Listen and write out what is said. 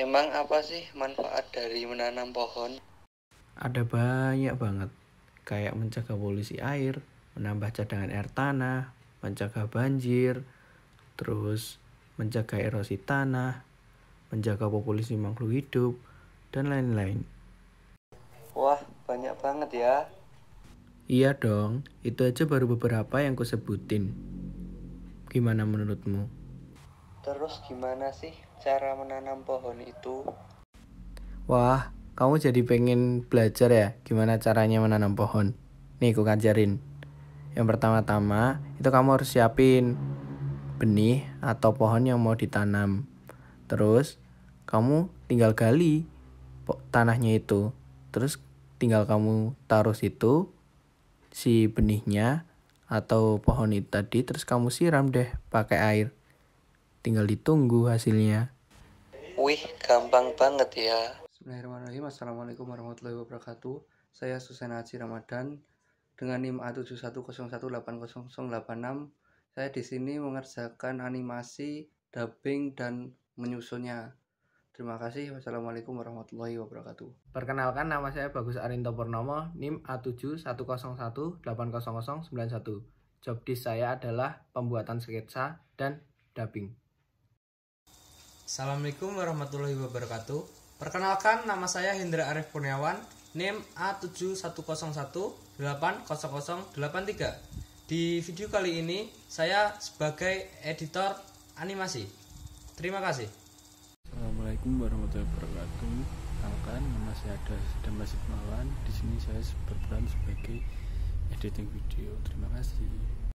Emang apa sih manfaat dari menanam pohon? Ada banyak banget, kayak mencegah polusi air, menambah cadangan air tanah, mencegah banjir, terus mencegah erosi tanah, menjaga populasi makhluk hidup, dan lain-lain. Wah, banyak banget ya. Iya dong, itu aja baru beberapa yang kusebutin. Gimana menurutmu? Terus gimana sih cara menanam pohon itu? Wah, kamu jadi pengen belajar ya gimana caranya menanam pohon. Nih, aku ngajarin. Yang pertama-tama, itu kamu harus siapin benih atau pohon yang mau ditanam. Terus, kamu tinggal gali tanahnya itu. Terus tinggal kamu taruh situ si benihnya atau pohon itu tadi terus kamu siram deh pakai air. Tinggal ditunggu hasilnya. Wih, gampang banget ya. Bismillahirrahmanirrahim. Assalamualaikum warahmatullahi wabarakatuh. Saya Susena Haji Ramadan dengan NIM A7101800086. Saya di sini mengerjakan animasi, dubbing, dan menyusunnya. Terima kasih. Wassalamualaikum warahmatullahi wabarakatuh. Perkenalkan nama saya Bagus Arinto Purnomo, NIM A7101800091. Job di saya adalah pembuatan sketsa dan dubbing. Assalamualaikum warahmatullahi wabarakatuh. Perkenalkan nama saya Hendra Arief Kurniawan, NIM A7110180083. Di video kali ini saya sebagai editor animasi. Terima kasih. Assalamualaikum warahmatullahi wabarakatuh. Perkenalkan nama saya Sedang Masih Di sini saya berperan sebagai editing video. Terima kasih.